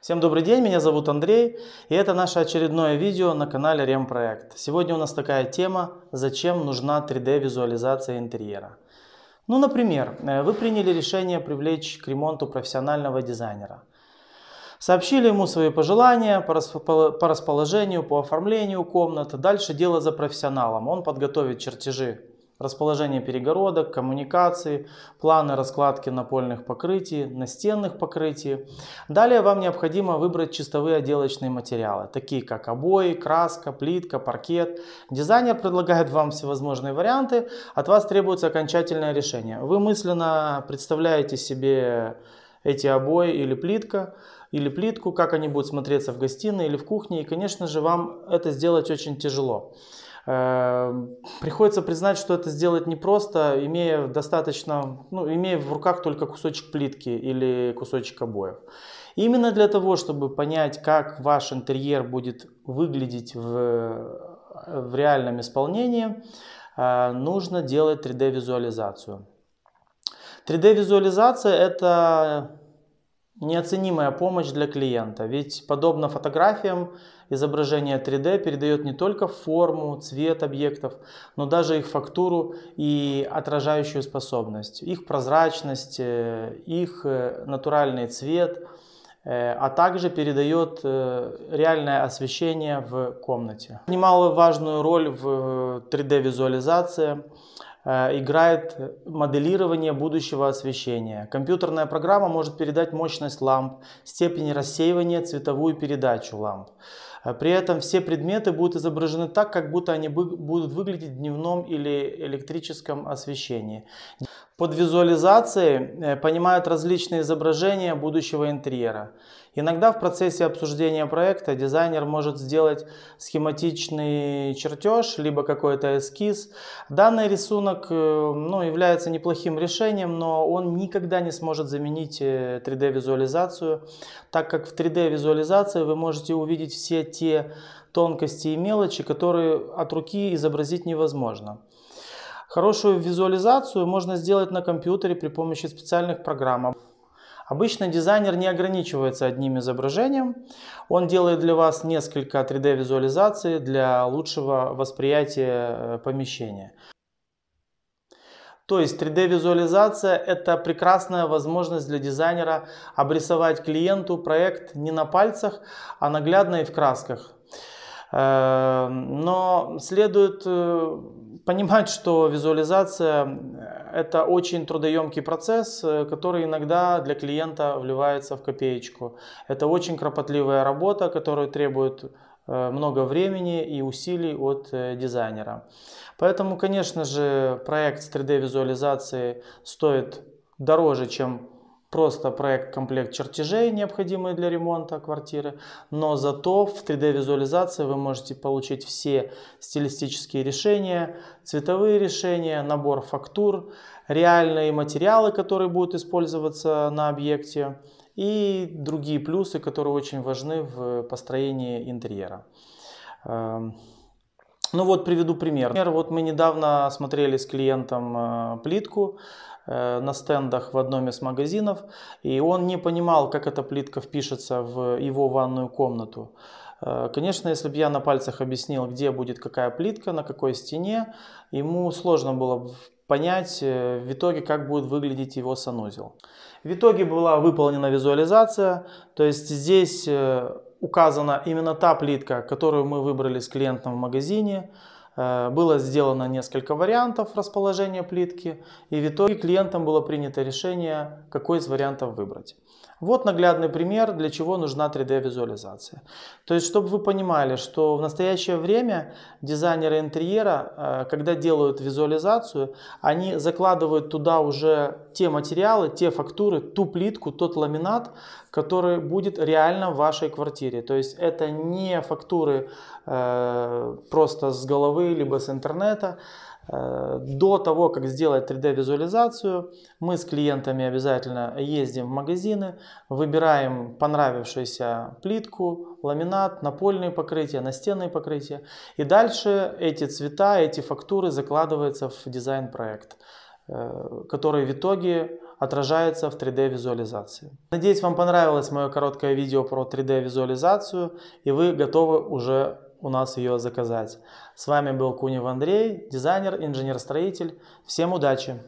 Всем добрый день, меня зовут Андрей, и это наше очередное видео на канале Ремпроект. Сегодня у нас такая тема «Зачем нужна 3D-визуализация интерьера?». Ну, например, э, вы приняли решение привлечь к ремонту профессионального дизайнера. Сообщили ему свои пожелания по расположению, по оформлению комнат. Дальше дело за профессионалом. Он подготовит чертежи расположение перегородок, коммуникации, планы раскладки напольных покрытий, настенных покрытий. Далее вам необходимо выбрать чистовые отделочные материалы, такие как обои, краска, плитка, паркет. Дизайнер предлагает вам всевозможные варианты, от вас требуется окончательное решение. Вы мысленно представляете себе эти обои или плитка, или плитку, как они будут смотреться в гостиной или в кухне, и, конечно же, вам это сделать очень тяжело. Эм, приходится признать, что это сделать непросто, имея достаточно, ну, имея в руках только кусочек плитки или кусочек обоев. Именно для того, чтобы понять, как ваш интерьер будет выглядеть в, в реальном исполнении, э, нужно делать 3D-визуализацию. 3D-визуализация – это Неоценимая помощь для клиента, ведь подобно фотографиям, изображение 3D передает не только форму, цвет объектов, но даже их фактуру и отражающую способность, их прозрачность, э, их э, натуральный цвет, э, а также передает реальное освещение в комнате. важную роль в 3D-визуализации Э, играет моделирование будущего освещения. Компьютерная программа может передать мощность ламп, степень рассеивания, цветовую передачу ламп. Э, при этом все предметы будут изображены так, как будто они будут выглядеть в дневном или электрическом освещении. Под визуализацией э, понимают различные изображения будущего интерьера. Иногда в процессе обсуждения проекта дизайнер может сделать схематичный чертеж, либо какой-то эскиз. Данный рисунок э, ну, является неплохим решением, но он никогда не сможет заменить 3D-визуализацию, э, так как в 3D-визуализации вы можете увидеть все те тонкости и мелочи, которые от руки изобразить невозможно. Хорошую визуализацию можно сделать на компьютере при помощи специальных программ. Обычно дизайнер не ограничивается одним изображением. Он делает для вас несколько 3D-визуализаций для лучшего восприятия э, помещения. То есть 3D-визуализация – это прекрасная возможность для дизайнера обрисовать клиенту проект не на пальцах, а наглядно и в красках. Э, но следует э, понимать, что визуализация это очень трудоемкий процесс, э, который иногда для клиента вливается в копеечку. Это очень кропотливая работа, которая требует э, много времени и усилий от э, дизайнера. Поэтому, конечно же, проект с 3D-визуализацией стоит дороже, чем Просто проект комплект чертежей, необходимые для ремонта квартиры, но зато в 3D-визуализации вы можете получить все стилистические решения, цветовые решения, набор фактур, реальные материалы, которые будут использоваться на объекте и другие плюсы, которые очень важны в построении интерьера. Эм, ну вот приведу пример. Например, вот мы недавно смотрели с клиентом э, плитку, Э, на стендах в одном из магазинов, и он не понимал, как эта плитка впишется в его ванную комнату. Э, конечно, если бы я на пальцах объяснил, где будет какая плитка, на какой стене, ему сложно было понять э, в итоге, как будет выглядеть его санузел. В итоге была выполнена визуализация, то есть здесь указана именно та плитка, которую мы выбрали с клиентом в магазине, Э, было сделано несколько вариантов расположения плитки, и в итоге клиентам было принято решение, какой из вариантов выбрать. Вот наглядный пример, для чего нужна 3D-визуализация. То есть, чтобы вы понимали, что в настоящее время дизайнеры интерьера, э, когда делают визуализацию, они закладывают туда уже те материалы, те фактуры, ту плитку, тот ламинат, который будет реально в вашей квартире. То есть, это не фактуры э, просто с головы Canva, либо с интернета. Э, до того, как сделать 3D-визуализацию, мы с клиентами обязательно ездим в магазины, выбираем понравившуюся плитку, ламинат, напольные покрытия, настенные покрытия. И дальше эти цвета, эти фактуры закладываются в дизайн-проект, э, который в итоге отражается в 3D-визуализации. Надеюсь, вам понравилось мое короткое видео про 3D-визуализацию и вы готовы уже у нас ее заказать. С вами был Кунев Андрей, дизайнер, инженер-строитель. Всем удачи!